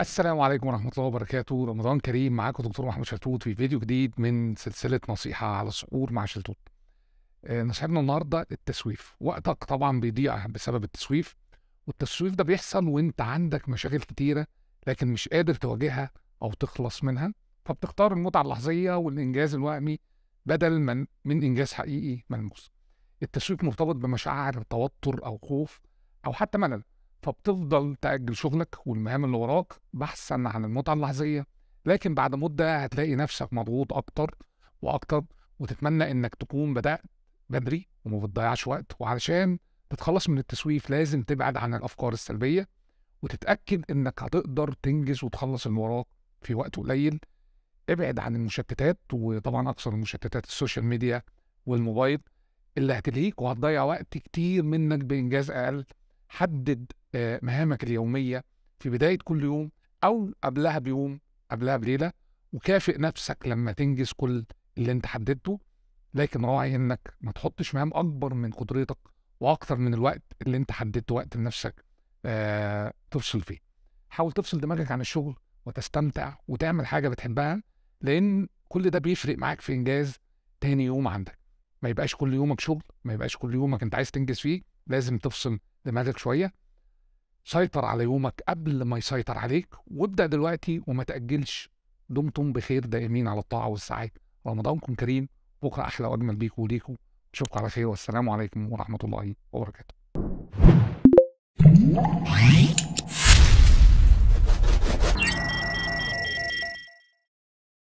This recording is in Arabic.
السلام عليكم ورحمة الله وبركاته، رمضان كريم معاكم دكتور محمد شلتوت في فيديو جديد من سلسلة نصيحة على السحور مع شلتوت. آه، نصيحتنا النهاردة التسويف، وقتك طبعا بيضيع بسبب التسويف والتسويف ده بيحصل وأنت عندك مشاغل كتيرة لكن مش قادر تواجهها أو تخلص منها فبتختار المتعة اللحظية والإنجاز الوهمي بدل من من إنجاز حقيقي ملموس. التسويف مرتبط بمشاعر توتر أو خوف أو حتى ملل. فبتفضل تأجل شغلك والمهام اللي وراك بحثا عن المتعة اللحظية لكن بعد مدة هتلاقي نفسك مضغوط أكتر وأكتر وتتمنى إنك تكون بدأت بدري وما بتضيعش وقت وعلشان تتخلص من التسويف لازم تبعد عن الأفكار السلبية وتتأكد إنك هتقدر تنجز وتخلص اللي وراك في وقت قليل ابعد عن المشتتات وطبعا أكثر المشتتات السوشيال ميديا والموبايل اللي هتلهيك وهتضيع وقت كتير منك بإنجاز أقل حدد آه، مهامك اليومية في بداية كل يوم أو قبلها بيوم قبلها بليلة وكافئ نفسك لما تنجز كل اللي أنت حددته لكن راعي إنك ما تحطش مهام أكبر من قدرتك وأكثر من الوقت اللي أنت حددته وقت لنفسك آه تفصل فيه. حاول تفصل دماغك عن الشغل وتستمتع وتعمل حاجة بتحبها لأن كل ده بيفرق معاك في إنجاز تاني يوم عندك. ما يبقاش كل يومك شغل ما يبقاش كل يومك أنت عايز تنجز فيه لازم تفصل دماغك شويه سيطر على يومك قبل ما يسيطر عليك وابدا دلوقتي وما تاجلش دمتم بخير دائمين على الطاعه والسعاده رمضانكم كريم بكره احلى واجمل بيكم وليكم اشوفكم على خير والسلام عليكم ورحمه الله وبركاته